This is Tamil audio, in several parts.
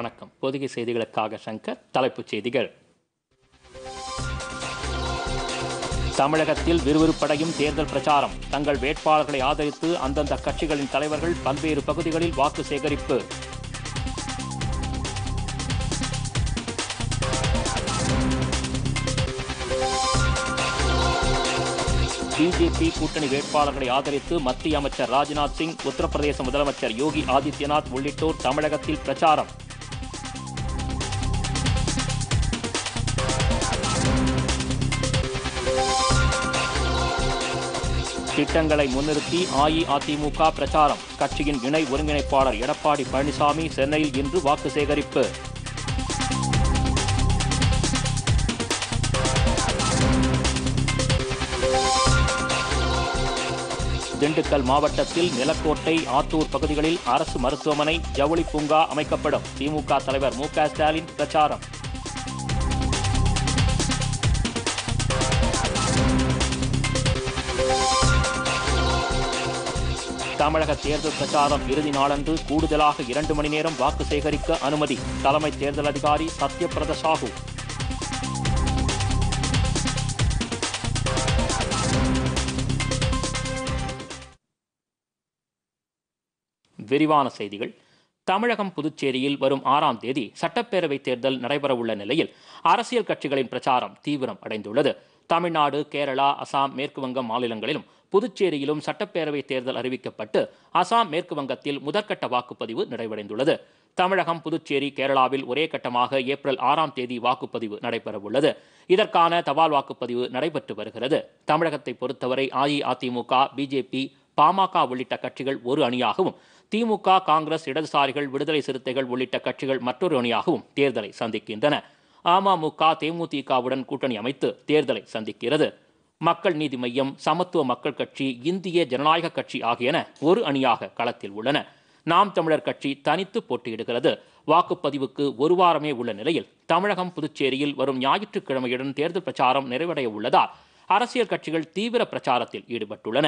வணக்கம் பொதிகை செய்திகளுக்காக சங்கர் தலைப்புச் செய்திகள் தமிழகத்தில் விறுவிறுப்படையும் தேர்தல் பிரச்சாரம் தங்கள் வேட்பாளர்களை ஆதரித்து அந்தந்த கட்சிகளின் தலைவர்கள் பல்வேறு பகுதிகளில் வாக்கு சேகரிப்பு பிஜேபி கூட்டணி வேட்பாளர்களை ஆதரித்து மத்திய அமைச்சர் ராஜ்நாத் சிங் உத்தரப்பிரதேச முதலமைச்சர் யோகி ஆதித்யநாத் உள்ளிட்டோர் தமிழகத்தில் பிரச்சாரம் திட்டங்களை முன்னிறுத்தி அஇஅதிமுக பிரச்சாரம் கட்சியின் இணை ஒருங்கிணைப்பாளர் எடப்பாடி பழனிசாமி சென்னையில் இன்று வாக்கு சேகரிப்பு திண்டுக்கல் மாவட்டத்தில் நிலக்கோட்டை ஆத்தூர் பகுதிகளில் அரசு மருத்துவமனை ஜவுளி பூங்கா அமைக்கப்படும் திமுக தலைவர் மு ஸ்டாலின் பிரச்சாரம் தமிழக தேர்தல் பிரச்சாரம் இறுதி நாளன்று கூடுதலாக இரண்டு மணி நேரம் வாக்கு சேகரிக்க அனுமதி தலைமை தேர்தல் அதிகாரி சத்யபிரத சாஹூ விரிவான செய்திகள் தமிழகம் புதுச்சேரியில் வரும் ஆறாம் தேதி சட்டப்பேரவைத் தேர்தல் நடைபெறவுள்ள நிலையில் அரசியல் கட்சிகளின் பிரச்சாரம் தீவிரம் அடைந்துள்ளது தமிழ்நாடு கேரளா அசாம் மேற்குவங்க மாநிலங்களிலும் புதுச்சேரியிலும் சட்டப்பேரவை தேர்தல் அறிவிக்கப்பட்டு அசாம் மேற்கு வங்கத்தில் முதற்கட்ட வாக்குப்பதிவு நிறைவடைந்துள்ளது தமிழகம் புதுச்சேரி கேரளாவில் ஒரே கட்டமாக ஏப்ரல் ஆறாம் தேதி வாக்குப்பதிவு நடைபெறவுள்ளது இதற்கான தபால் வாக்குப்பதிவு நடைபெற்று வருகிறது தமிழகத்தை பொறுத்தவரை அஇஅதிமுக பிஜேபி பாமக உள்ளிட்ட கட்சிகள் ஒரு அணியாகவும் திமுக காங்கிரஸ் இடதுசாரிகள் விடுதலை சிறுத்தைகள் உள்ளிட்ட கட்சிகள் மற்றொரு அணியாகவும் தேர்தலை சந்திக்கின்றன அமமுக தேமுதிகவுடன் கூட்டணி அமைத்து தேர்தலை சந்திக்கிறது மக்கள் நீதி மையம் சமத்துவ மக்கள் கட்சி இந்திய ஜனநாயக கட்சி ஆகியன ஒரு அணியாக களத்தில் உள்ளன நாம் தமிழர் கட்சி தனித்து போட்டியிடுகிறது வாக்குப்பதிவுக்கு ஒரு வாரமே உள்ள நிலையில் தமிழகம் புதுச்சேரியில் வரும் ஞாயிற்றுக்கிழமையுடன் தேர்தல் பிரச்சாரம் நிறைவடைய உள்ளதால் அரசியல் கட்சிகள் தீவிர பிரச்சாரத்தில் ஈடுபட்டுள்ளன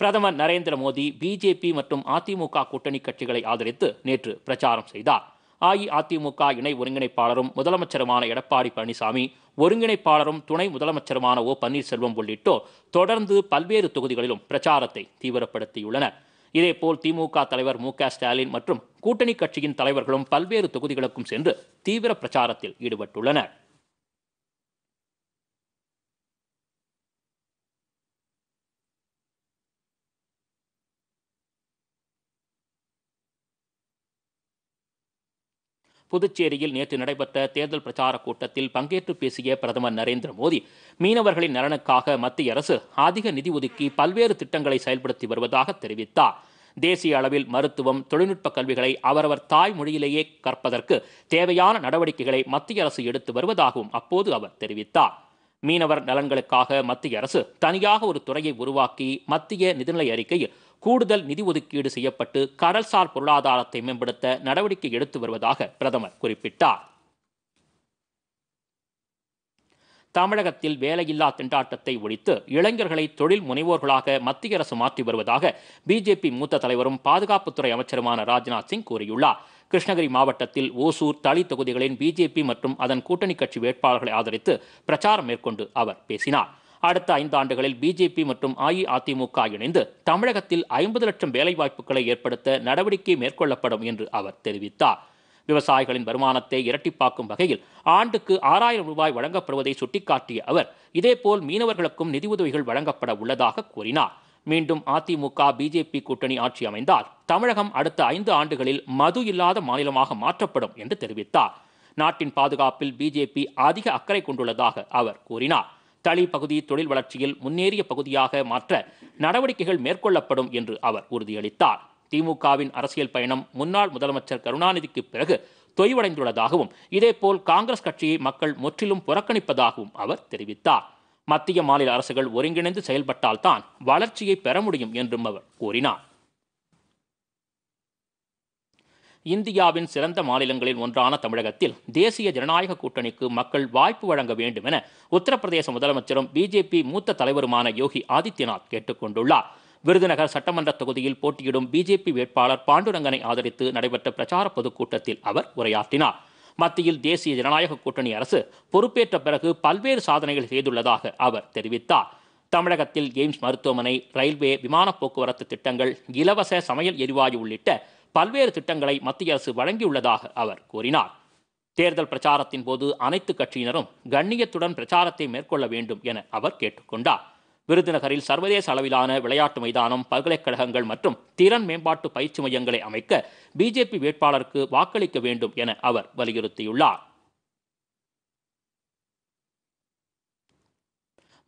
பிரதமர் நரேந்திர மோடி பிஜேபி மற்றும் அதிமுக கூட்டணி கட்சிகளை ஆதரித்து நேற்று பிரச்சாரம் செய்தார் அஇஅதிமுக இணை ஒருங்கிணைப்பாளரும் முதலமைச்சருமான எடப்பாடி பழனிசாமி ஒருங்கிணைப்பாளரும் துணை முதலமைச்சருமான ஓ பன்னீர்செல்வம் உள்ளிட்டோர் தொடர்ந்து பல்வேறு தொகுதிகளிலும் பிரச்சாரத்தை தீவிரப்படுத்தியுள்ளனர் இதேபோல் திமுக தலைவர் மு ஸ்டாலின் மற்றும் கூட்டணி கட்சியின் தலைவர்களும் பல்வேறு தொகுதிகளுக்கும் சென்று தீவிர பிரச்சாரத்தில் ஈடுபட்டுள்ளனர் புதுச்சேரியில் நேற்று நடைபெற்ற தேர்தல் பிரச்சார கூட்டத்தில் பங்கேற்று பேசிய பிரதமர் நரேந்திர மோடி மீனவர்களின் நலனுக்காக மத்திய அரசு அதிக நிதி ஒதுக்கி பல்வேறு திட்டங்களை செயல்படுத்தி வருவதாக தெரிவித்தார் தேசிய அளவில் மருத்துவம் தொழில்நுட்ப கல்விகளை அவரவர் தாய்மொழியிலேயே கற்பதற்கு தேவையான நடவடிக்கைகளை மத்திய அரசு எடுத்து வருவதாகவும் அப்போது அவர் தெரிவித்தார் மீனவர் நலன்களுக்காக மத்திய அரசு தனியாக ஒரு துறையை உருவாக்கி மத்திய நிதிநிலை அறிக்கையில் கூடுதல் நிதி ஒதுக்கீடு செய்யப்பட்டு கடல்சார் பொருளாதாரத்தை மேம்படுத்த நடவடிக்கை எடுத்து வருவதாக பிரதமர் குறிப்பிட்டார் தமிழகத்தில் வேலையில்லா திண்டாட்டத்தை ஒழித்து இளைஞர்களை தொழில் முனைவோர்களாக மத்திய அரசு மாற்றி வருவதாக பிஜேபி மூத்த தலைவரும் பாதுகாப்புத்துறை அமைச்சருமான ராஜ்நாத் சிங் கூறியுள்ளார் கிருஷ்ணகிரி மாவட்டத்தில் ஓசூர் தளி தொகுதிகளின் பிஜேபி மற்றும் அதன் கூட்டணி கட்சி வேட்பாளர்களை ஆதரித்து பிரச்சாரம் மேற்கொண்டு அவர் பேசினார் அடுத்த ஐந்து ஆண்டுகளில் பிஜேபி மற்றும் அஇஅதிமுக இணைந்து தமிழகத்தில் ஐம்பது லட்சம் வேலைவாய்ப்புகளை ஏற்படுத்த நடவடிக்கை மேற்கொள்ளப்படும் என்று அவர் தெரிவித்தார் விவசாயிகளின் வருமானத்தை இரட்டிப்பாக்கும் வகையில் ஆண்டுக்கு ஆறாயிரம் ரூபாய் வழங்கப்படுவதை சுட்டிக்காட்டிய அவர் இதேபோல் மீனவர்களுக்கும் நிதியுதவிகள் வழங்கப்பட உள்ளதாக கூறினார் மீண்டும் அதிமுக பிஜேபி கூட்டணி ஆட்சி அமைந்தால் தமிழகம் அடுத்த ஐந்து ஆண்டுகளில் மது இல்லாத மாநிலமாக மாற்றப்படும் என்று தெரிவித்தார் நாட்டின் பாதுகாப்பில் பிஜேபி அதிக அக்கறை கொண்டுள்ளதாக அவர் கூறினார் தளி பகுதி தொழில் வளர்ச்சியில் முன்னேறிய பகுதியாக மாற்ற நடவடிக்கைகள் மேற்கொள்ளப்படும் என்று அவர் உறுதியளித்தார் திமுகவின் அரசியல் பயணம் முன்னாள் முதலமைச்சர் கருணாநிதிக்கு பிறகு தொய்வடைந்துள்ளதாகவும் இதேபோல் காங்கிரஸ் கட்சியை மக்கள் முற்றிலும் புறக்கணிப்பதாகவும் அவர் தெரிவித்தார் மத்திய மாநில அரசுகள் ஒருங்கிணைந்து செயல்பட்டால்தான் வளர்ச்சியை பெற முடியும் என்றும் அவர் கூறினார் இந்தியாவின் சிறந்த மாநிலங்களில் ஒன்றான தமிழகத்தில் தேசிய ஜனநாயக கூட்டணிக்கு மக்கள் வாய்ப்பு வழங்க வேண்டும் என உத்தரப்பிரதேச முதலமைச்சரும் பிஜேபி மூத்த தலைவருமான யோகி ஆதித்யநாத் கேட்டுக்கொண்டுள்ளார் விருதுநகர் சட்டமன்ற தொகுதியில் போட்டியிடும் பிஜேபி வேட்பாளர் பாண்டுரங்கனை ஆதரித்து நடைபெற்ற பிரச்சார பொதுக்கூட்டத்தில் அவர் உரையாற்றினார் மத்தியில் தேசிய ஜனநாயக கூட்டணி அரசு பொறுப்பேற்ற பிறகு பல்வேறு சாதனைகள் செய்துள்ளதாக அவர் தெரிவித்தார் தமிழகத்தில் எய்ம்ஸ் மருத்துவமனை ரயில்வே விமான போக்குவரத்து திட்டங்கள் இலவச சமையல் எரிவாயு உள்ளிட்ட பல்வேறு திட்டங்களை மத்திய அரசு வழங்கியுள்ளதாக அவர் கூறினார் தேர்தல் பிரச்சாரத்தின் போது அனைத்து கட்சியினரும் கண்ணியத்துடன் பிரச்சாரத்தை மேற்கொள்ள வேண்டும் என அவர் கேட்டுக்கொண்டார் விருதுநகரில் சர்வதேச அளவிலான விளையாட்டு மைதானம் பல்கலைக்கழகங்கள் மற்றும் திறன் மேம்பாட்டு பயிற்சி மையங்களை அமைக்க பிஜேபி வேட்பாளருக்கு வாக்களிக்க வேண்டும் என அவர் வலியுறுத்தியுள்ளார்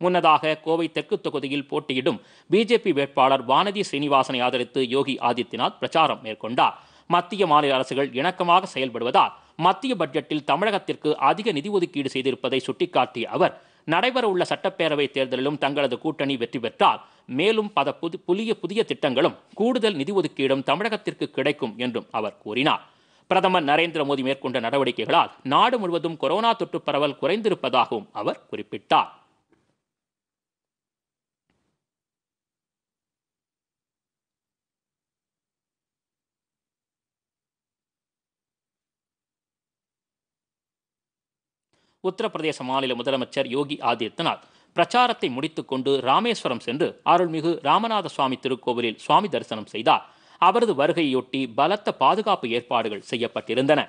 முன்னதாக கோவை தெற்கு தொகுதியில் போட்டியிடும் பிஜேபி வேட்பாளர் வானதி சீனிவாசனை ஆதரித்து யோகி ஆதித்யநாத் பிரச்சாரம் மேற்கொண்டார் மத்திய மாநில அரசுகள் இணக்கமாக செயல்படுவதால் மத்திய பட்ஜெட்டில் தமிழகத்திற்கு அதிக நிதி ஒதுக்கீடு செய்திருப்பதை சுட்டிக்காட்டிய அவர் நடைபெறவுள்ள சட்டப்பேரவை தேர்தலிலும் தங்களது கூட்டணி வெற்றி பெற்றால் மேலும் பல புது புதிய புதிய திட்டங்களும் கூடுதல் நிதி ஒதுக்கீடும் தமிழகத்திற்கு கிடைக்கும் என்றும் அவர் கூறினார் பிரதமர் நரேந்திர மோடி மேற்கொண்ட நடவடிக்கைகளால் நாடு முழுவதும் கொரோனா தொற்று பரவல் குறைந்திருப்பதாகவும் அவர் குறிப்பிட்டார் உத்தரப்பிரதேச மாநில முதலமைச்சர் யோகி ஆதித்யநாத் பிரச்சாரத்தை முடித்துக்கொண்டு ராமேஸ்வரம் சென்று அருள்மிகு ராமநாத சுவாமி திருக்கோவிலில் சுவாமி தரிசனம் செய்தார் அவரது வருகையொட்டி பலத்த பாதுகாப்பு ஏற்பாடுகள் செய்யப்பட்டிருந்தன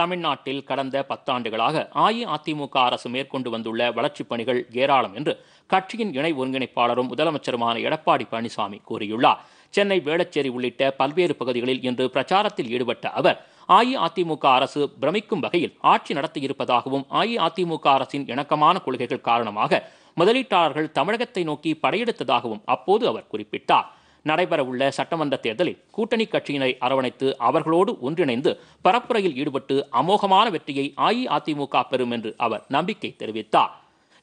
தமிழ்நாட்டில் கடந்த பத்தாண்டுகளாக அஇஅதிமுக அரசு மேற்கொண்டு வந்துள்ள வளர்ச்சிப் பணிகள் ஏராளம் என்று கட்சியின் இணை ஒருங்கிணைப்பாளரும் முதலமைச்சருமான எடப்பாடி பழனிசாமி கூறியுள்ளார் சென்னை வேளச்சேரி உள்ளிட்ட பல்வேறு பகுதிகளில் இன்று பிரச்சாரத்தில் ஈடுபட்ட அவர் அஇஅதிமுக அரசு பிரமிக்கும் வகையில் ஆட்சி நடத்தியிருப்பதாகவும் அஇஅதிமுக அரசின் இணக்கமான கொள்கைகள் காரணமாக முதலீட்டாளர்கள் தமிழகத்தை நோக்கி படையெடுத்ததாகவும் அப்போது அவர் குறிப்பிட்டார் நடைபெறவுள்ள சட்டமன்ற தேர்தலில் கூட்டணி கட்சியினை அரவணைத்து அவர்களோடு ஒன்றிணைந்து பரப்புரையில் ஈடுபட்டு அமோகமான வெற்றியை அஇஅதிமுக பெறும் என்று அவர் நம்பிக்கை தெரிவித்தார்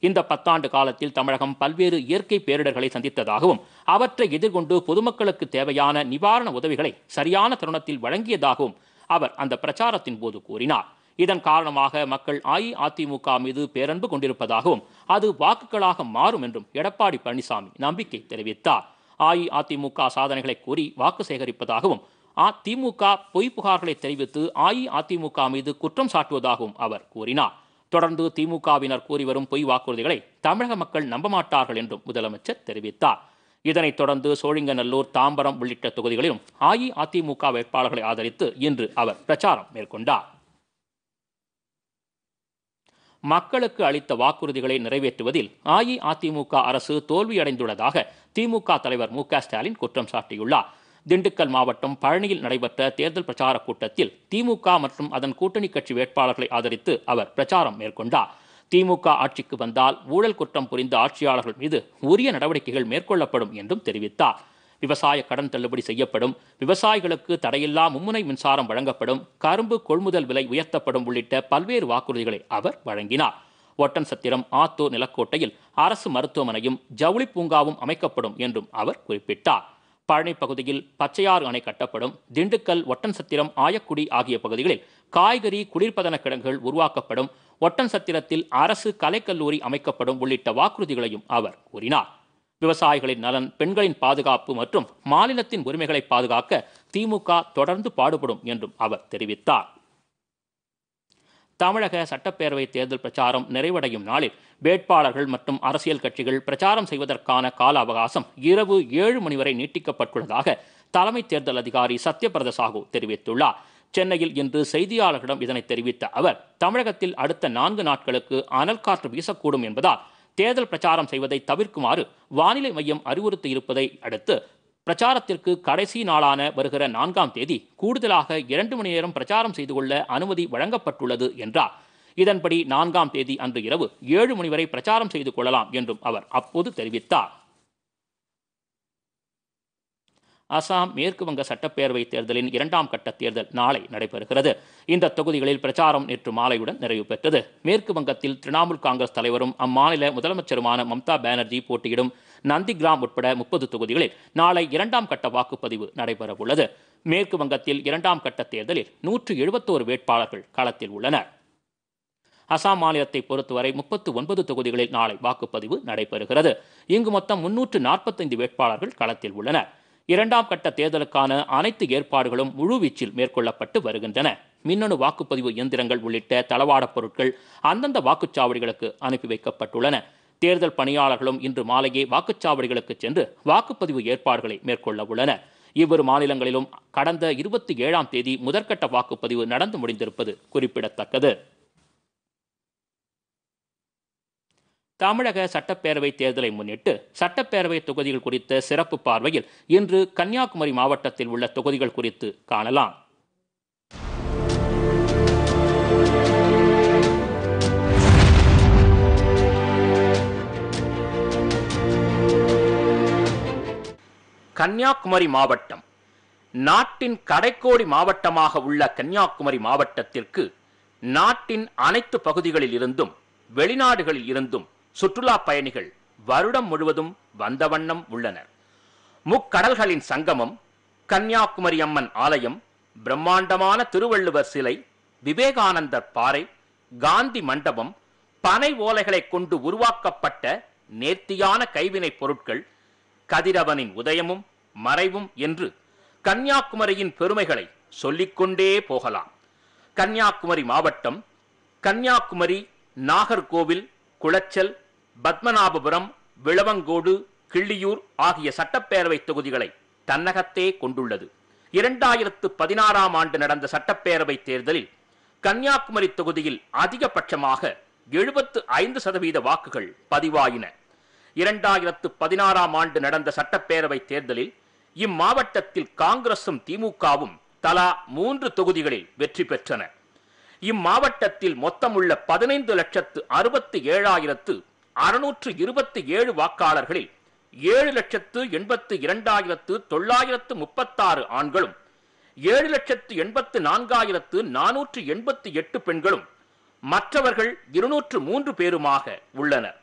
இந்த பத்தாண்டு காலத்தில் தமிழகம் பல்வேறு இயற்கை பேரிடர்களை சந்தித்ததாகவும் அவற்றை எதிர்கொண்டு பொதுமக்களுக்கு தேவையான நிவாரண உதவிகளை சரியான தருணத்தில் வழங்கியதாகவும் அவர் அந்த பிரச்சாரத்தின் போது கூறினார் இதன் காரணமாக மக்கள் அஇஅதிமுக மீது பேரன்பு கொண்டிருப்பதாகவும் அது வாக்குகளாக மாறும் என்றும் எடப்பாடி பழனிசாமி நம்பிக்கை தெரிவித்தார் அஇஅதிமுக சாதனைகளை கூறி வாக்கு சேகரிப்பதாகவும் அதிமுக பொய் புகார்களை தெரிவித்து அஇஅதிமுக மீது குற்றம் சாட்டுவதாகவும் அவர் கூறினார் தொடர்ந்து திமுகவினர் கூறி வரும் பொய் வாக்குறுதிகளை தமிழக மக்கள் நம்பமாட்டார்கள் என்றும் முதலமைச்சர் தெரிவித்தார் இதனைத் தொடர்ந்து சோழிங்கநல்லூர் தாம்பரம் உள்ளிட்ட தொகுதிகளிலும் அஇஅதிமுக வேட்பாளர்களை ஆதரித்து இன்று அவர் பிரச்சாரம் மேற்கொண்டார் மக்களுக்கு அளித்த வாக்குறுதிகளை நிறைவேற்றுவதில் அஇஅதிமுக அரசு தோல்வியடைந்துள்ளதாக திமுக தலைவர் மு ஸ்டாலின் குற்றம் சாட்டியுள்ளார் திண்டுக்கல் மாவட்டம் பழனியில் நடைபெற்ற தேர்தல் பிரச்சார கூட்டத்தில் திமுக மற்றும் அதன் கூட்டணி கட்சி வேட்பாளர்களை ஆதரித்து அவர் பிரச்சாரம் மேற்கொண்டார் திமுக ஆட்சிக்கு வந்தால் ஊழல் குற்றம் புரிந்த ஆட்சியாளர்கள் மீது உரிய நடவடிக்கைகள் மேற்கொள்ளப்படும் என்றும் தெரிவித்தார் விவசாய கடன் தள்ளுபடி செய்யப்படும் விவசாயிகளுக்கு தடையில்லா மும்முனை மின்சாரம் வழங்கப்படும் கரும்பு கொள்முதல் விலை உயர்த்தப்படும் உள்ளிட்ட பல்வேறு வாக்குறுதிகளை அவர் வழங்கினார் ஒட்டன் சத்திரம் ஆத்தூர் நிலக்கோட்டையில் அரசு மருத்துவமனையும் ஜவுளி பூங்காவும் அமைக்கப்படும் என்றும் அவர் குறிப்பிட்டார் பழனி பகுதியில் பச்சையாறு அணை கட்டப்படும் திண்டுக்கல் ஒட்டன் சத்திரம் ஆயக்குடி ஆகிய பகுதிகளில் காய்கறி குளிர்பதன கிடங்குகள் உருவாக்கப்படும் ஒட்டன் சத்திரத்தில் அரசு கலைக்கல்லூரி அமைக்கப்படும் உள்ளிட்ட வாக்குறுதிகளையும் அவர் கூறினார் விவசாயிகளின் நலன் பெண்களின் பாதுகாப்பு மற்றும் மாநிலத்தின் உரிமைகளை பாதுகாக்க திமுக தொடர்ந்து பாடுபடும் என்றும் அவர் தெரிவித்தார் தமிழக சட்டப்பேரவை தேர்தல் பிரச்சாரம் நிறைவடையும் நாளில் வேட்பாளர்கள் மற்றும் அரசியல் கட்சிகள் பிரச்சாரம் செய்வதற்கான கால அவகாசம் இரவு ஏழு மணி வரை நீட்டிக்கப்பட்டுள்ளதாக தலைமை தேர்தல் அதிகாரி சத்யபிரத சாஹூ தெரிவித்துள்ளார் சென்னையில் இன்று செய்தியாளர்களிடம் இதனை தெரிவித்த அவர் தமிழகத்தில் அடுத்த நான்கு நாட்களுக்கு அனல் காற்று வீசக்கூடும் என்பதால் தேர்தல் பிரச்சாரம் செய்வதை தவிர்க்குமாறு வானிலை மையம் அறிவுறுத்தி இருப்பதை அடுத்து பிரச்சாரத்திற்கு கடைசி நாளான வருகிற நான்காம் தேதி கூடுதலாக இரண்டு மணி நேரம் பிரச்சாரம் செய்து கொள்ள அனுமதி வழங்கப்பட்டுள்ளது என்றார் இதன்படி நான்காம் தேதி அன்று இரவு ஏழு மணி வரை பிரச்சாரம் செய்து கொள்ளலாம் என்றும் அவர் அப்போது தெரிவித்தார் அசாம் மேற்கு வங்க சட்டப்பேரவைத் தேர்தலின் இரண்டாம் கட்ட தேர்தல் நாளை நடைபெறுகிறது இந்த தொகுதிகளில் பிரச்சாரம் நேற்று மாலையுடன் நிறைவு பெற்றது மேற்கு வங்கத்தில் திரிணாமுல் காங்கிரஸ் தலைவரும் அம்மாநில முதலமைச்சருமான மம்தா பானர்ஜி போட்டியிடும் நந்திகிராம் உட்பட முப்பது தொகுதிகளில் நாளை இரண்டாம் கட்ட வாக்குப்பதிவு நடைபெறவுள்ளது மேற்கு வங்கத்தில் இரண்டாம் கட்ட தேர்தலில் நூற்று எழுபத்தோரு வேட்பாளர்கள் களத்தில் உள்ளனர் அசாம் மாநிலத்தை பொறுத்தவரை முப்பத்து ஒன்பது தொகுதிகளில் நாளை வாக்குப்பதிவு நடைபெறுகிறது இங்கு மொத்தம் முன்னூற்று நாற்பத்தைந்து வேட்பாளர்கள் களத்தில் உள்ளனர் இரண்டாம் கட்ட தேர்தலுக்கான அனைத்து ஏற்பாடுகளும் முழுவீச்சில் மேற்கொள்ளப்பட்டு வருகின்றன மின்னணு வாக்குப்பதிவு இயந்திரங்கள் உள்ளிட்ட தளவாடப் பொருட்கள் அந்தந்த வாக்குச்சாவடிகளுக்கு அனுப்பி வைக்கப்பட்டுள்ளன தேர்தல் பணியாளர்களும் இன்று மாலையே வாக்குச்சாவடிகளுக்கு சென்று வாக்குப்பதிவு ஏற்பாடுகளை மேற்கொள்ள உள்ளனர் இவ்வொரு மாநிலங்களிலும் கடந்த இருபத்தி ஏழாம் தேதி முதற்கட்ட வாக்குப்பதிவு நடந்து முடிந்திருப்பது குறிப்பிடத்தக்கது தமிழக சட்டப்பேரவை தேர்தலை முன்னிட்டு சட்டப்பேரவை தொகுதிகள் குறித்த சிறப்பு பார்வையில் இன்று கன்னியாகுமரி மாவட்டத்தில் உள்ள தொகுதிகள் குறித்து காணலாம் கன்னியாகுமரி மாவட்டம் நாட்டின் கடைக்கோடி மாவட்டமாக உள்ள கன்னியாகுமரி மாவட்டத்திற்கு நாட்டின் அனைத்து பகுதிகளில் இருந்தும் வெளிநாடுகளில் இருந்தும் சுற்றுலா பயணிகள் வருடம் முழுவதும் வந்த வண்ணம் உள்ளனர் முக்கடல்களின் சங்கமம் கன்னியாகுமரி அம்மன் ஆலயம் பிரம்மாண்டமான திருவள்ளுவர் சிலை விவேகானந்தர் பாறை காந்தி மண்டபம் பனை ஓலைகளை கொண்டு உருவாக்கப்பட்ட நேர்த்தியான கைவினை பொருட்கள் கதிரவனின் உதயமும் மறைவும் என்று கன்னியாகுமரியின் பெருமைகளை சொல்லிக்கொண்டே போகலாம் கன்னியாகுமரி மாவட்டம் கன்னியாகுமரி நாகர்கோவில் குளச்சல் பத்மநாபபுரம் விளவங்கோடு கிள்ளியூர் ஆகிய சட்டப்பேரவை தொகுதிகளை தன்னகத்தே கொண்டுள்ளது இரண்டாயிரத்து பதினாறாம் ஆண்டு நடந்த சட்டப்பேரவை தேர்தலில் கன்னியாகுமரி தொகுதியில் அதிகபட்சமாக எழுபத்து ஐந்து சதவீத வாக்குகள் பதிவாயின இரண்டாயிரத்து பதினாறாம் ஆண்டு நடந்த சட்டப்பேரவை தேர்தலில் இம்மாவட்டத்தில் காங்கிரசும் திமுகவும் தலா மூன்று தொகுதிகளில் வெற்றி பெற்றன இம்மாவட்டத்தில் மொத்தமுள்ள பதினைந்து லட்சத்து அறுபத்து ஏழாயிரத்து அறுநூற்று இருபத்தி ஏழு வாக்காளர்களில் ஏழு லட்சத்து எண்பத்து இரண்டாயிரத்து தொள்ளாயிரத்து முப்பத்தாறு ஆண்களும் ஏழு லட்சத்து எண்பத்து நான்காயிரத்து நானூற்று எண்பத்தி எட்டு பெண்களும் மற்றவர்கள் இருநூற்று மூன்று பேருமாக உள்ளனர்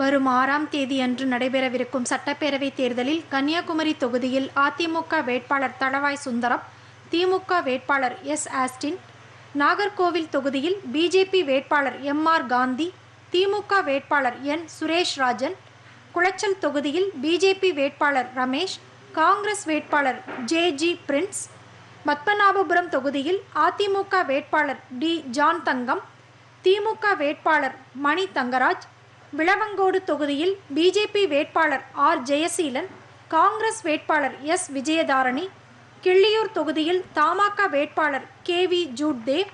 வரும் ஆறாம் தேதி அன்று நடைபெறவிருக்கும் சட்டப்பேரவைத் தேர்தலில் கன்னியாகுமரி தொகுதியில் அதிமுக வேட்பாளர் தளவாய் சுந்தரம் திமுக வேட்பாளர் எஸ் ஆஸ்டின் நாகர்கோவில் தொகுதியில் பிஜேபி வேட்பாளர் எம் ஆர் காந்தி திமுக வேட்பாளர் என் சுரேஷ் ராஜன் குளச்சல் தொகுதியில் பிஜேபி வேட்பாளர் ரமேஷ் காங்கிரஸ் வேட்பாளர் ஜே ஜி பிரின்ஸ் பத்மநாபபுரம் தொகுதியில் அதிமுக வேட்பாளர் டி ஜான் தங்கம் திமுக வேட்பாளர் மணி தங்கராஜ் விளவங்கோடு தொகுதியில் பிஜேபி வேட்பாளர் ஆர் ஜெயசீலன் காங்கிரஸ் வேட்பாளர் எஸ் விஜயதாரணி கிள்ளியூர் தொகுதியில் தமாக வேட்பாளர் கே வி ஜூட்தேவ்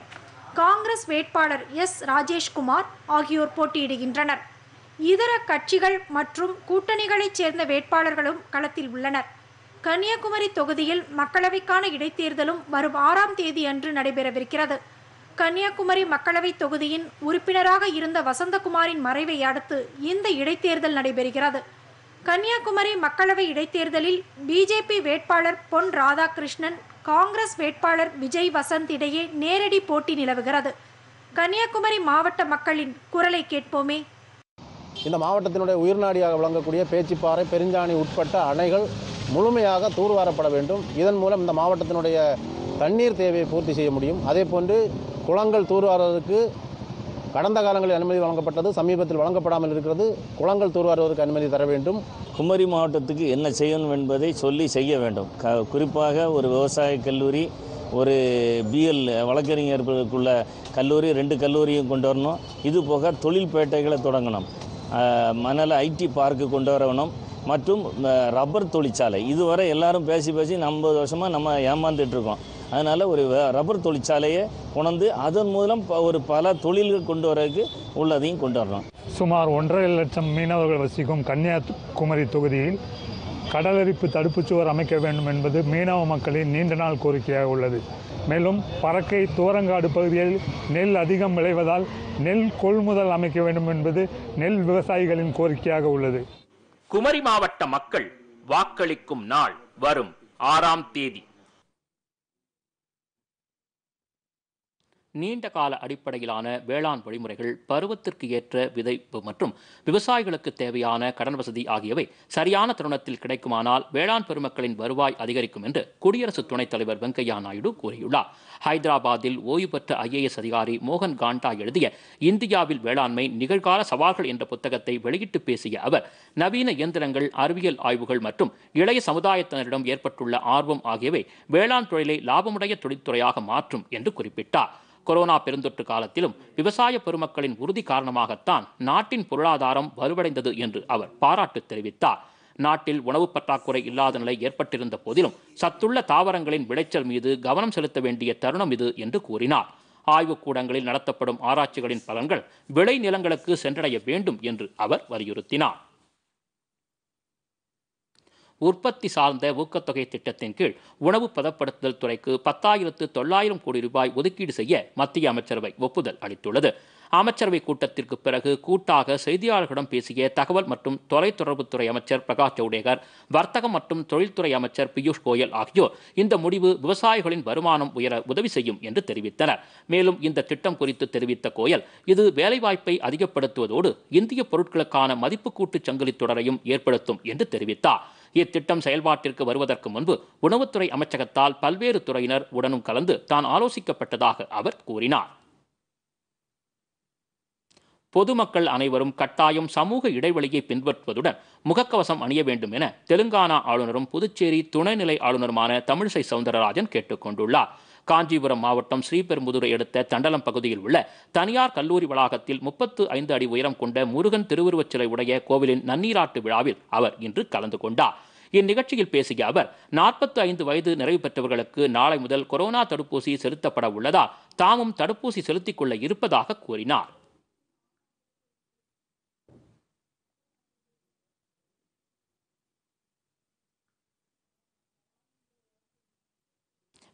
காங்கிரஸ் வேட்பாளர் எஸ் ராஜேஷ்குமார் ஆகியோர் போட்டியிடுகின்றனர் இதர கட்சிகள் மற்றும் கூட்டணிகளைச் சேர்ந்த வேட்பாளர்களும் களத்தில் உள்ளனர் கன்னியாகுமரி தொகுதியில் மக்களவைக்கான இடைத்தேர்தலும் வரும் ஆறாம் தேதி அன்று நடைபெறவிருக்கிறது கன்னியாகுமரி மக்களவை தொகுதியின் உறுப்பினராக இருந்த வசந்தகுமாரின் மறைவை அடுத்து இந்த இடைத்தேர்தல் நடைபெறுகிறது கன்னியாகுமரி மக்களவை இடைத்தேர்தலில் பிஜேபி வேட்பாளர் பொன் ராதாகிருஷ்ணன் காங்கிரஸ் வேட்பாளர் விஜய் வசந்த் இடையே நேரடி போட்டி நிலவுகிறது கன்னியாகுமரி மாவட்ட மக்களின் குரலை கேட்போமே இந்த மாவட்டத்தினுடைய உயிர்நாடியாக விளங்கக்கூடிய பேச்சிப்பாறை பெருஞ்சாணி உட்பட்ட அணைகள் முழுமையாக தூர்வாரப்பட வேண்டும் இதன் மூலம் இந்த மாவட்டத்தினுடைய தண்ணீர் தேவையை பூர்த்தி செய்ய முடியும் அதே போன்று குளங்கள் தூர்வாரதற்கு கடந்த காலங்களில் அனுமதி வழங்கப்பட்டது சமீபத்தில் வழங்கப்படாமல் இருக்கிறது குளங்கள் தூர்வாருவதற்கு அனுமதி தர வேண்டும் குமரி மாவட்டத்துக்கு என்ன செய்யணும் என்பதை சொல்லி செய்ய வேண்டும் க குறிப்பாக ஒரு விவசாய கல்லூரி ஒரு பிஎல் வழக்கறிஞர்களுக்குள்ள கல்லூரி ரெண்டு கல்லூரியும் கொண்டு வரணும் இது போக தொழில் பேட்டைகளை தொடங்கணும் மணல் ஐடி பார்க்கு கொண்டு வரணும் மற்றும் ரப்பர் தொழிற்சாலை இதுவரை எல்லாரும் பேசி பேசி ஐம்பது வருஷமாக நம்ம ஏமாந்துட்டுருக்கோம் அதனால் ஒரு ரப்பர் தொழிற்சாலையை கொண்டு அதன் மூலம் ஒரு பல தொழில்கள் கொண்டு வரதுக்கு உள்ளதையும் கொண்டு வரணும் சுமார் ஒன்றரை லட்சம் மீனவர்கள் வசிக்கும் கன்னியாகுமரி தொகுதியில் கடலரிப்பு தடுப்புச் சுவர் அமைக்க வேண்டும் என்பது மீனவ மக்களின் நீண்ட நாள் கோரிக்கையாக உள்ளது மேலும் பறக்கை தோரங்காடு பகுதியில் நெல் அதிகம் விளைவதால் நெல் கொள்முதல் அமைக்க வேண்டும் என்பது நெல் விவசாயிகளின் கோரிக்கையாக உள்ளது குமரி மாவட்ட மக்கள் வாக்களிக்கும் நாள் வரும் ஆறாம் தேதி நீண்ட கால அடிப்படையிலான வேளாண் வழிமுறைகள் பருவத்திற்கு ஏற்ற விதைப்பு மற்றும் விவசாயிகளுக்கு தேவையான கடன் வசதி ஆகியவை சரியான தருணத்தில் கிடைக்குமானால் வேளாண் பெருமக்களின் வருவாய் அதிகரிக்கும் என்று குடியரசு துணைத் தலைவர் வெங்கையா நாயுடு கூறியுள்ளார் ஹைதராபாத்தில் ஓய்வு பெற்ற ஐஏஎஸ் அதிகாரி மோகன் காண்டா எழுதிய இந்தியாவில் வேளாண்மை நிகழ்கால சவால்கள் என்ற புத்தகத்தை வெளியிட்டு பேசிய அவர் நவீன இயந்திரங்கள் அறிவியல் ஆய்வுகள் மற்றும் இளைய சமுதாயத்தினரிடம் ஏற்பட்டுள்ள ஆர்வம் ஆகியவை வேளாண் தொழிலை லாபமுடைய தொழில்துறையாக மாற்றும் என்று குறிப்பிட்டார் கொரோனா பெருந்தொற்று காலத்திலும் விவசாய பெருமக்களின் உறுதி காரணமாகத்தான் நாட்டின் பொருளாதாரம் வலுவடைந்தது என்று அவர் பாராட்டு தெரிவித்தார் நாட்டில் உணவு பற்றாக்குறை இல்லாத நிலை ஏற்பட்டிருந்த போதிலும் சத்துள்ள தாவரங்களின் விளைச்சல் மீது கவனம் செலுத்த வேண்டிய தருணம் இது என்று கூறினார் ஆய்வுக்கூடங்களில் நடத்தப்படும் ஆராய்ச்சிகளின் பலன்கள் விளை நிலங்களுக்கு சென்றடைய வேண்டும் என்று அவர் வலியுறுத்தினார் உற்பத்தி சார்ந்த ஊக்கத்தொகை திட்டத்தின் கீழ் உணவு பதப்படுத்துதல் துறைக்கு பத்தாயிரத்து தொள்ளாயிரம் கோடி ரூபாய் ஒதுக்கீடு செய்ய மத்திய அமைச்சரவை ஒப்புதல் அளித்துள்ளது அமைச்சரவை கூட்டத்திற்கு பிறகு கூட்டாக செய்தியாளர்களிடம் பேசிய தகவல் மற்றும் தொலைத்தொடர்புத்துறை அமைச்சர் பிரகாஷ் ஜவுடேகர் வர்த்தகம் மற்றும் தொழில்துறை அமைச்சர் பியூஷ் கோயல் ஆகியோர் இந்த முடிவு விவசாயிகளின் வருமானம் உயர உதவி செய்யும் என்று தெரிவித்தனர் மேலும் இந்த திட்டம் குறித்து தெரிவித்த கோயல் இது வேலைவாய்ப்பை அதிகப்படுத்துவதோடு இந்திய பொருட்களுக்கான மதிப்பு கூட்டு சங்கிலி தொடரையும் ஏற்படுத்தும் என்று தெரிவித்தார் இத்திட்டம் செயல்பாட்டிற்கு வருவதற்கு முன்பு உணவுத்துறை அமைச்சகத்தால் பல்வேறு துறையினர் உடனும் கலந்து தான் ஆலோசிக்கப்பட்டதாக அவர் கூறினார் பொதுமக்கள் அனைவரும் கட்டாயம் சமூக இடைவெளியை பின்பற்றுவதுடன் முகக்கவசம் அணிய வேண்டும் என தெலுங்கானா ஆளுநரும் புதுச்சேரி துணைநிலை ஆளுநருமான தமிழிசை சவுந்தரராஜன் கேட்டுக்கொண்டுள்ளார் காஞ்சிபுரம் மாவட்டம் ஸ்ரீபெரும்புதூரை அடுத்த தண்டலம் பகுதியில் உள்ள தனியார் கல்லூரி வளாகத்தில் முப்பத்து ஐந்து அடி உயரம் கொண்ட முருகன் திருவுருவச் சிலை உடைய கோவிலின் நன்னீராட்டு விழாவில் அவர் இன்று கலந்து கொண்டார் இந்நிகழ்ச்சியில் பேசிய அவர் நாற்பத்தி ஐந்து வயது நிறைவு பெற்றவர்களுக்கு நாளை முதல் கொரோனா தடுப்பூசி செலுத்தப்பட உள்ளதால் தாமும் தடுப்பூசி செலுத்திக் கொள்ள இருப்பதாக கூறினார்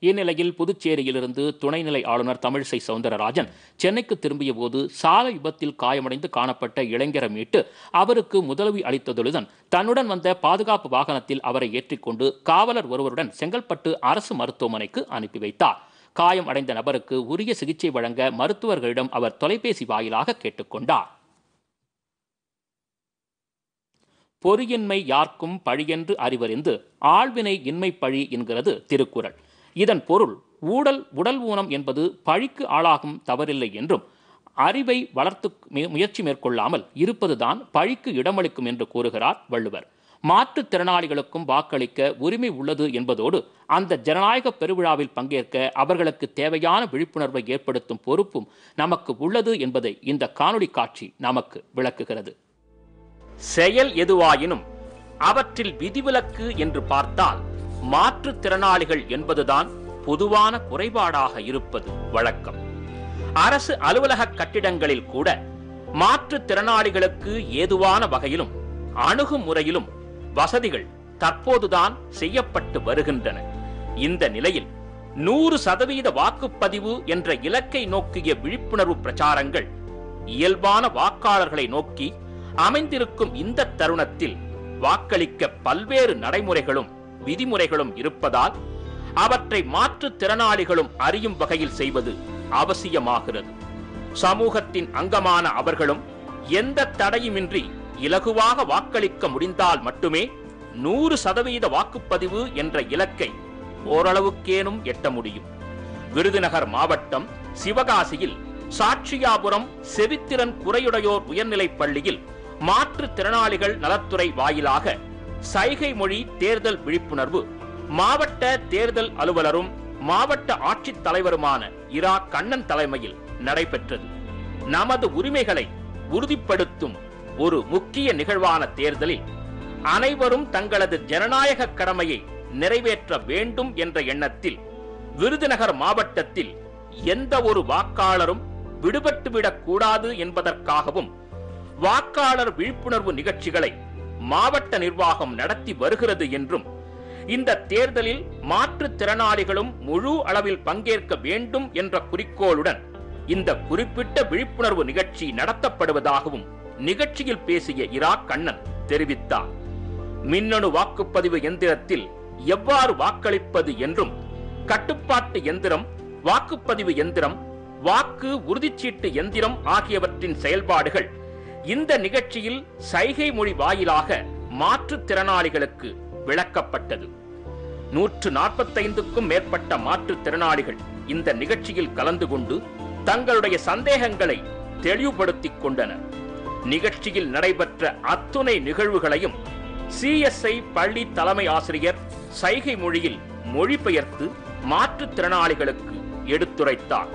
இந்நிலையில் புதுச்சேரியிலிருந்து துணைநிலை ஆளுநர் தமிழிசை சவுந்தரராஜன் சென்னைக்கு திரும்பிய போது சாலை விபத்தில் காயமடைந்து காணப்பட்ட இளைஞரை மீட்டு அவருக்கு முதலவி அளித்ததுடன் தன்னுடன் வந்த பாதுகாப்பு வாகனத்தில் அவரை ஏற்றிக்கொண்டு காவலர் ஒருவருடன் செங்கல்பட்டு அரசு மருத்துவமனைக்கு அனுப்பி வைத்தார் காயம் அடைந்த நபருக்கு உரிய சிகிச்சை வழங்க மருத்துவர்களிடம் அவர் தொலைபேசி வாயிலாக கேட்டுக்கொண்டார் பொறியின்மை யார்க்கும் பழியென்று அறிவறிந்து ஆழ்வினை இன்மை பழி என்கிறது திருக்குறள் இதன் பொருள் ஊழல் உடல் ஊனம் என்பது பழிக்கு ஆளாகும் தவறில்லை என்றும் அறிவை வளர்த்து முயற்சி மேற்கொள்ளாமல் இருப்பதுதான் பழிக்கு இடமளிக்கும் என்று கூறுகிறார் வள்ளுவர் மாற்றுத்திறனாளிகளுக்கும் வாக்களிக்க உரிமை உள்ளது என்பதோடு அந்த ஜனநாயக பெருவிழாவில் பங்கேற்க அவர்களுக்கு தேவையான விழிப்புணர்வை ஏற்படுத்தும் பொறுப்பும் நமக்கு உள்ளது என்பதை இந்த காணொளி காட்சி நமக்கு விளக்குகிறது செயல் எதுவாயினும் அவற்றில் விதிவிலக்கு என்று பார்த்தால் மாற்றுத்திறனாளிகள் என்பதுதான் பொதுவான குறைபாடாக இருப்பது வழக்கம் அரசு அலுவலக கட்டிடங்களில் கூட மாற்றுத்திறனாளிகளுக்கு ஏதுவான வகையிலும் அணுகுமுறையிலும் வசதிகள் தற்போதுதான் செய்யப்பட்டு வருகின்றன இந்த நிலையில் நூறு சதவீத வாக்குப்பதிவு என்ற இலக்கை நோக்கிய விழிப்புணர்வு பிரச்சாரங்கள் இயல்பான வாக்காளர்களை நோக்கி அமைந்திருக்கும் இந்த தருணத்தில் வாக்களிக்க பல்வேறு நடைமுறைகளும் விதிமுறைகளும் இருப்பதால் அவற்றை மாற்றுத் திறனாளிகளும் அறியும் வகையில் செய்வது அவசியமாகிறது சமூகத்தின் அங்கமான அவர்களும் எந்த தடையுமின்றி இலகுவாக வாக்களிக்க முடிந்தால் மட்டுமே நூறு சதவீத வாக்குப்பதிவு என்ற இலக்கை ஓரளவுக்கேனும் எட்ட முடியும் விருதுநகர் மாவட்டம் சிவகாசியில் சாட்சியாபுரம் செவித்திறன் குறையுடையோர் உயர்நிலைப் பள்ளியில் மாற்றுத்திறனாளிகள் நலத்துறை வாயிலாக சைகை மொழி தேர்தல் விழிப்புணர்வு மாவட்ட தேர்தல் அலுவலரும் மாவட்ட ஆட்சித் தலைவருமான இரா கண்ணன் தலைமையில் நடைபெற்றது நமது உரிமைகளை உறுதிப்படுத்தும் ஒரு முக்கிய நிகழ்வான தேர்தலில் அனைவரும் தங்களது ஜனநாயக கடமையை நிறைவேற்ற வேண்டும் என்ற எண்ணத்தில் விருதுநகர் மாவட்டத்தில் எந்த ஒரு வாக்காளரும் விடுபட்டுவிடக் கூடாது என்பதற்காகவும் வாக்காளர் விழிப்புணர்வு நிகழ்ச்சிகளை மாவட்ட நிர்வாகம் நடத்தி வருகிறது என்றும் இந்த தேர்தலில் மாற்றுத்திறனாளிகளும் முழு அளவில் பங்கேற்க வேண்டும் என்ற குறிக்கோளுடன் இந்த குறிப்பிட்ட விழிப்புணர்வு நிகழ்ச்சி நடத்தப்படுவதாகவும் நிகழ்ச்சியில் பேசிய இரா கண்ணன் தெரிவித்தார் மின்னணு வாக்குப்பதிவு எந்திரத்தில் எவ்வாறு வாக்களிப்பது என்றும் கட்டுப்பாட்டு எந்திரம் வாக்குப்பதிவு எந்திரம் வாக்கு உறுதிச்சீட்டு எந்திரம் ஆகியவற்றின் செயல்பாடுகள் இந்த நிகழ்ச்சியில் சைகை மொழி வாயிலாக மாற்றுத்திறனாளிகளுக்கு விளக்கப்பட்டது நூற்று நாற்பத்தைந்துக்கும் மேற்பட்ட மாற்றுத்திறனாளிகள் இந்த நிகழ்ச்சியில் கலந்து கொண்டு தங்களுடைய சந்தேகங்களை தெளிவுபடுத்திக் கொண்டனர் நிகழ்ச்சியில் நடைபெற்ற அத்துணை நிகழ்வுகளையும் சிஎஸ்ஐ பள்ளி தலைமை ஆசிரியர் சைகை மொழியில் மொழிபெயர்த்து மாற்றுத்திறனாளிகளுக்கு எடுத்துரைத்தார்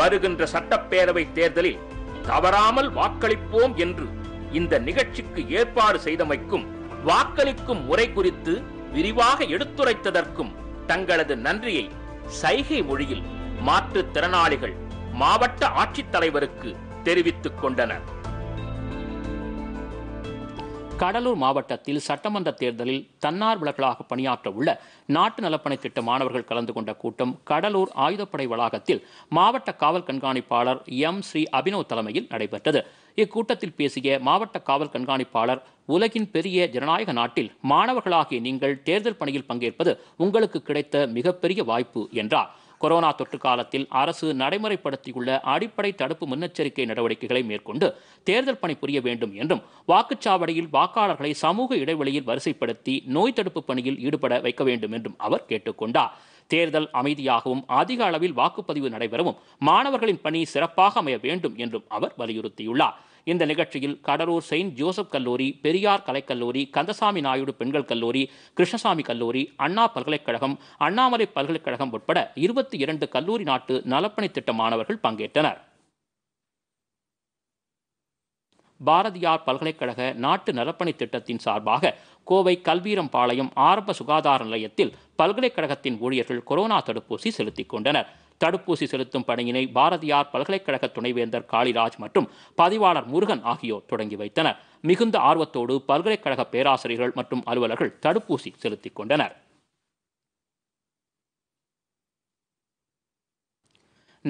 வருகின்ற சட்டப்பேரவை தேர்தலில் தவறாமல் வாக்களிப்போம் என்று இந்த நிகழ்ச்சிக்கு ஏற்பாடு செய்தமைக்கும் வாக்களிக்கும் முறை குறித்து விரிவாக எடுத்துரைத்ததற்கும் தங்களது நன்றியை சைகை மொழியில் மாற்றுத்திறனாளிகள் மாவட்ட ஆட்சித்தலைவருக்கு தெரிவித்துக் கொண்டனர் கடலூர் மாவட்டத்தில் சட்டமன்ற தேர்தலில் தன்னார்வலர்களாக பணியாற்ற உள்ள நாட்டு நலப்பணி திட்ட மாணவர்கள் கலந்து கொண்ட கூட்டம் கடலூர் ஆயுதப்படை வளாகத்தில் மாவட்ட காவல் கண்காணிப்பாளர் எம் ஸ்ரீ அபினவ் தலைமையில் நடைபெற்றது இக்கூட்டத்தில் பேசிய மாவட்ட காவல் கண்காணிப்பாளர் உலகின் பெரிய ஜனநாயக நாட்டில் மாணவர்களாகிய நீங்கள் தேர்தல் பணியில் பங்கேற்பது உங்களுக்கு கிடைத்த மிகப்பெரிய வாய்ப்பு என்றார் கொரோனா தொற்று காலத்தில் அரசு நடைமுறைப்படுத்தியுள்ள அடிப்படை தடுப்பு முன்னெச்சரிக்கை நடவடிக்கைகளை மேற்கொண்டு தேர்தல் பணி புரிய வேண்டும் என்றும் வாக்குச்சாவடியில் வாக்காளர்களை சமூக இடைவெளியில் வரிசைப்படுத்தி நோய் தடுப்பு பணியில் ஈடுபட வைக்க வேண்டும் என்றும் அவர் கேட்டுக்கொண்டார் தேர்தல் அமைதியாகவும் அதிக அளவில் வாக்குப்பதிவு நடைபெறவும் மாணவர்களின் பணி சிறப்பாக அமைய வேண்டும் என்றும் அவர் வலியுறுத்தியுள்ளார் இந்த நிகழ்ச்சியில் கடலூர் செயின்ட் ஜோசப் கல்லூரி பெரியார் கலைக்கல்லூரி கந்தசாமி நாயுடு பெண்கள் கல்லூரி கிருஷ்ணசாமி கல்லூரி அண்ணா பல்கலைக்கழகம் அண்ணாமலை பல்கலைக்கழகம் உட்பட இருபத்தி இரண்டு கல்லூரி நாட்டு நலப்பணி திட்ட மாணவர்கள் பங்கேற்றனர் பாரதியார் பல்கலைக்கழக நாட்டு நலப்பணி திட்டத்தின் சார்பாக கோவை கல்வீரம்பாளையம் ஆரம்ப சுகாதார நிலையத்தில் பல்கலைக்கழகத்தின் ஊழியர்கள் கொரோனா தடுப்பூசி செலுத்திக் கொண்டனர் தடுப்பூசி செலுத்தும் பணியினை பாரதியார் பல்கலைக்கழக துணைவேந்தர் காளிராஜ் மற்றும் பதிவாளர் முருகன் ஆகியோர் தொடங்கி வைத்தனர் மிகுந்த ஆர்வத்தோடு பல்கலைக்கழக பேராசிரியர்கள் மற்றும் அலுவலர்கள் தடுப்பூசி செலுத்திக் கொண்டனர்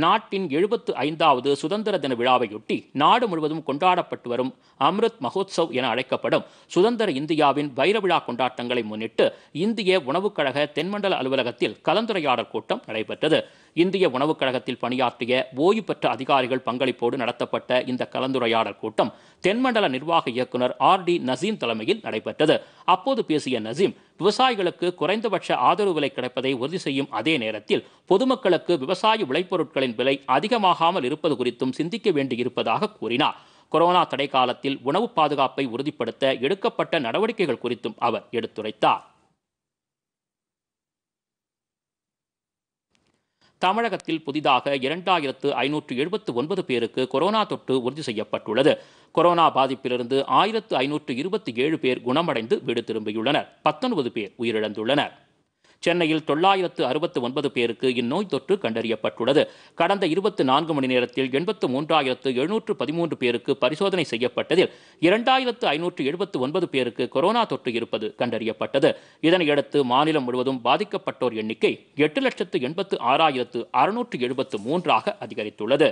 நாட்டின் எழுபத்து ஐந்தாவது சுதந்திர தின விழாவையொட்டி நாடு முழுவதும் கொண்டாடப்பட்டு வரும் அம்ருத் மகோத்சவ் என அழைக்கப்படும் சுதந்திர இந்தியாவின் வைர விழா கொண்டாட்டங்களை முன்னிட்டு இந்திய உணவுக் கழக தென்மண்டல அலுவலகத்தில் கலந்துரையாடல் கூட்டம் நடைபெற்றது இந்திய உணவுக் கழகத்தில் பணியாற்றிய ஓய்வு பெற்ற அதிகாரிகள் பங்களிப்போடு நடத்தப்பட்ட இந்த கலந்துரையாடல் கூட்டம் தென்மண்டல நிர்வாக இயக்குனர் ஆர் டி நசீம் தலைமையில் நடைபெற்றது அப்போது பேசிய நசீம் விவசாயிகளுக்கு குறைந்தபட்ச ஆதரவு விலை கிடைப்பதை உறுதி செய்யும் அதே நேரத்தில் பொதுமக்களுக்கு விவசாய விளைபொருட்களின் விலை அதிகமாகாமல் இருப்பது குறித்தும் சிந்திக்க வேண்டியிருப்பதாக கூறினார் கொரோனா தடை காலத்தில் உணவு பாதுகாப்பை உறுதிப்படுத்த எடுக்கப்பட்ட நடவடிக்கைகள் குறித்தும் அவர் எடுத்துரைத்தார் தமிழகத்தில் புதிதாக இரண்டாயிரத்து ஐநூற்று எழுபத்து ஒன்பது பேருக்கு கொரோனா தொற்று உறுதி செய்யப்பட்டுள்ளது கொரோனா பாதிப்பிலிருந்து ஆயிரத்து ஐநூற்று இருபத்தி ஏழு பேர் குணமடைந்து வீடு திரும்பியுள்ளனர் பத்தொன்பது பேர் உயிரிழந்துள்ளனர் சென்னையில் தொள்ளாயிரத்து அறுபத்து ஒன்பது பேருக்கு இந்நோய் தொற்று கண்டறியப்பட்டுள்ளது கடந்த இருபத்தி நான்கு மணி நேரத்தில் எண்பத்து மூன்றாயிரத்து எழுநூற்று பதிமூன்று பேருக்கு பரிசோதனை செய்யப்பட்டதில் இரண்டாயிரத்து ஐநூற்று எழுபத்து ஒன்பது பேருக்கு கொரோனா தொற்று இருப்பது கண்டறியப்பட்டது இதனையடுத்து மாநிலம் முழுவதும் பாதிக்கப்பட்டோர் எண்ணிக்கை எட்டு லட்சத்து எண்பத்து ஆறாயிரத்து அறுநூற்று எழுபத்து மூன்றாக அதிகரித்துள்ளது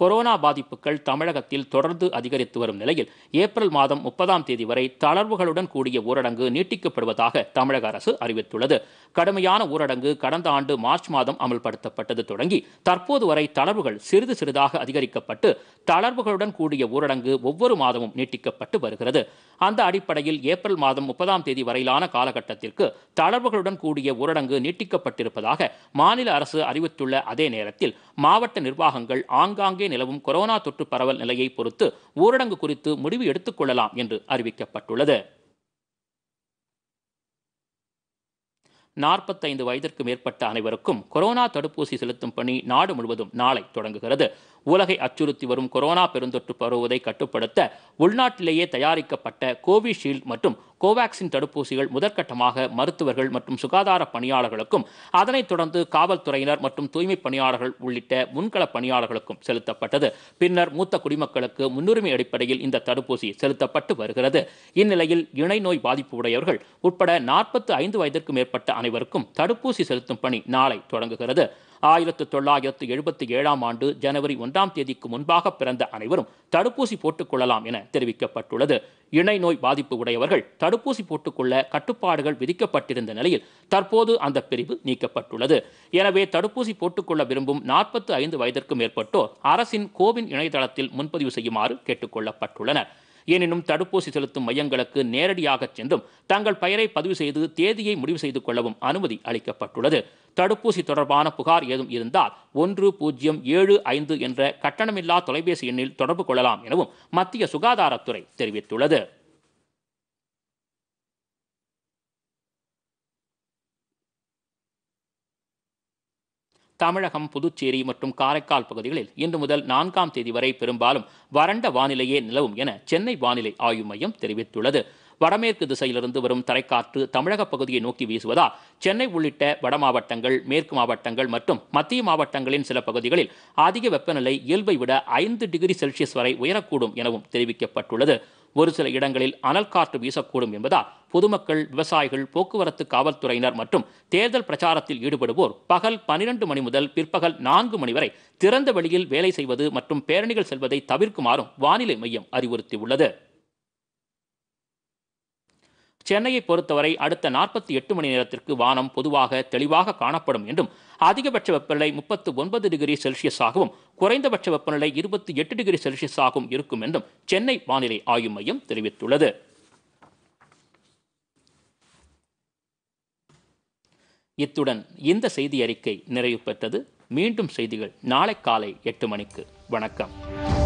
கொரோனா பாதிப்புகள் தமிழகத்தில் தொடர்ந்து அதிகரித்து வரும் நிலையில் ஏப்ரல் மாதம் முப்பதாம் தேதி வரை தளர்வுகளுடன் கூடிய ஊரடங்கு நீட்டிக்கப்படுவதாக தமிழக அரசு அறிவித்துள்ளது கடுமையான ஊரடங்கு கடந்த ஆண்டு மார்ச் மாதம் அமல்படுத்தப்பட்டது தொடங்கி தற்போது வரை தளர்வுகள் சிறிது சிறிதாக அதிகரிக்கப்பட்டு தளர்வுகளுடன் கூடிய ஊரடங்கு ஒவ்வொரு மாதமும் நீட்டிக்கப்பட்டு வருகிறது அந்த அடிப்படையில் ஏப்ரல் மாதம் முப்பதாம் தேதி வரையிலான காலகட்டத்திற்கு தளர்வுகளுடன் கூடிய ஊரடங்கு நீட்டிக்கப்பட்டிருப்பதாக மாநில அரசு அறிவித்துள்ள அதே நேரத்தில் மாவட்ட நிர்வாகங்கள் ஆங்காங்கே நிலவும் கொரோனா தொற்று பரவல் நிலையை பொறுத்து ஊரடங்கு குறித்து முடிவு எடுத்துக்கொள்ளலாம் என்று அறிவிக்கப்பட்டுள்ளது நாற்பத்தைந்து வயதிற்கு மேற்பட்ட அனைவருக்கும் கொரோனா தடுப்பூசி செலுத்தும் பணி நாடு முழுவதும் நாளை தொடங்குகிறது உலகை அச்சுறுத்தி வரும் கொரோனா பெருந்தொற்று பரவுவதை கட்டுப்படுத்த உள்நாட்டிலேயே தயாரிக்கப்பட்ட கோவிஷீல்டு மற்றும் கோவாக்சின் தடுப்பூசிகள் முதற்கட்டமாக மருத்துவர்கள் மற்றும் சுகாதார பணியாளர்களுக்கும் அதனைத் தொடர்ந்து காவல்துறையினர் மற்றும் தூய்மை பணியாளர்கள் உள்ளிட்ட முன்கள பணியாளர்களுக்கும் செலுத்தப்பட்டது பின்னர் மூத்த குடிமக்களுக்கு முன்னுரிமை அடிப்படையில் இந்த தடுப்பூசி செலுத்தப்பட்டு வருகிறது இந்நிலையில் இணை நோய் பாதிப்பு உடையவர்கள் உட்பட நாற்பத்து ஐந்து வயதிற்கும் மேற்பட்ட அனைவருக்கும் தடுப்பூசி செலுத்தும் பணி நாளை தொடங்குகிறது ஆயிரத்து தொள்ளாயிரத்து எழுபத்தி ஏழாம் ஆண்டு ஜனவரி ஒன்றாம் தேதிக்கு முன்பாக பிறந்த அனைவரும் தடுப்பூசி போட்டுக்கொள்ளலாம் என தெரிவிக்கப்பட்டுள்ளது இணை நோய் பாதிப்பு உடையவர்கள் தடுப்பூசி போட்டுக்கொள்ள கட்டுப்பாடுகள் விதிக்கப்பட்டிருந்த நிலையில் தற்போது அந்த பிரிவு நீக்கப்பட்டுள்ளது எனவே தடுப்பூசி போட்டுக்கொள்ள விரும்பும் நாற்பத்து ஐந்து வயதிற்கும் மேற்பட்டோர் அரசின் கோவின் இணையதளத்தில் முன்பதிவு செய்யுமாறு கேட்டுக்கொள்ளப்பட்டுள்ளனர் எனினும் தடுப்பூசி செலுத்தும் மையங்களுக்கு நேரடியாக சென்றும் தங்கள் பெயரை பதிவு செய்து தேதியை முடிவு செய்து கொள்ளவும் அனுமதி அளிக்கப்பட்டுள்ளது தடுப்பூசி தொடர்பான புகார் ஏதும் இருந்தால் ஒன்று பூஜ்ஜியம் ஏழு ஐந்து என்ற கட்டணமில்லா தொலைபேசி எண்ணில் தொடர்பு கொள்ளலாம் எனவும் மத்திய சுகாதாரத்துறை தெரிவித்துள்ளது தமிழகம் புதுச்சேரி மற்றும் காரைக்கால் பகுதிகளில் இன்று முதல் நான்காம் தேதி வரை பெரும்பாலும் வறண்ட வானிலையே நிலவும் என சென்னை வானிலை ஆய்வு மையம் தெரிவித்துள்ளது வடமேற்கு திசையிலிருந்து வரும் தரைக்காற்று தமிழக பகுதியை நோக்கி வீசுவதால் சென்னை உள்ளிட்ட வட மாவட்டங்கள் மேற்கு மாவட்டங்கள் மற்றும் மத்திய மாவட்டங்களின் சில பகுதிகளில் அதிக வெப்பநிலை இயல்பை விட ஐந்து டிகிரி செல்சியஸ் வரை உயரக்கூடும் எனவும் தெரிவிக்கப்பட்டுள்ளது ஒரு சில இடங்களில் அனல் காற்று வீசக்கூடும் என்பதால் பொதுமக்கள் விவசாயிகள் போக்குவரத்து காவல்துறையினர் மற்றும் தேர்தல் பிரச்சாரத்தில் ஈடுபடுவோர் பகல் பனிரெண்டு மணி முதல் பிற்பகல் நான்கு மணி வரை திறந்த வெளியில் வேலை செய்வது மற்றும் பேரணிகள் செல்வதை தவிர்க்குமாறும் வானிலை மையம் அறிவுறுத்தியுள்ளது சென்னையை பொறுத்தவரை அடுத்த நாற்பத்தி எட்டு மணி நேரத்திற்கு வானம் பொதுவாக தெளிவாக காணப்படும் என்றும் அதிகபட்ச வெப்பநிலை முப்பத்து ஒன்பது டிகிரி செல்சியஸாகவும் குறைந்தபட்ச வெப்பநிலை இருபத்தி எட்டு டிகிரி செல்சியஸாகவும் இருக்கும் என்றும் சென்னை வானிலை ஆய்வு மையம் தெரிவித்துள்ளது இத்துடன் இந்த செய்தி அறிக்கை நிறைவு பெற்றது மீண்டும் செய்திகள் நாளை காலை எட்டு மணிக்கு வணக்கம்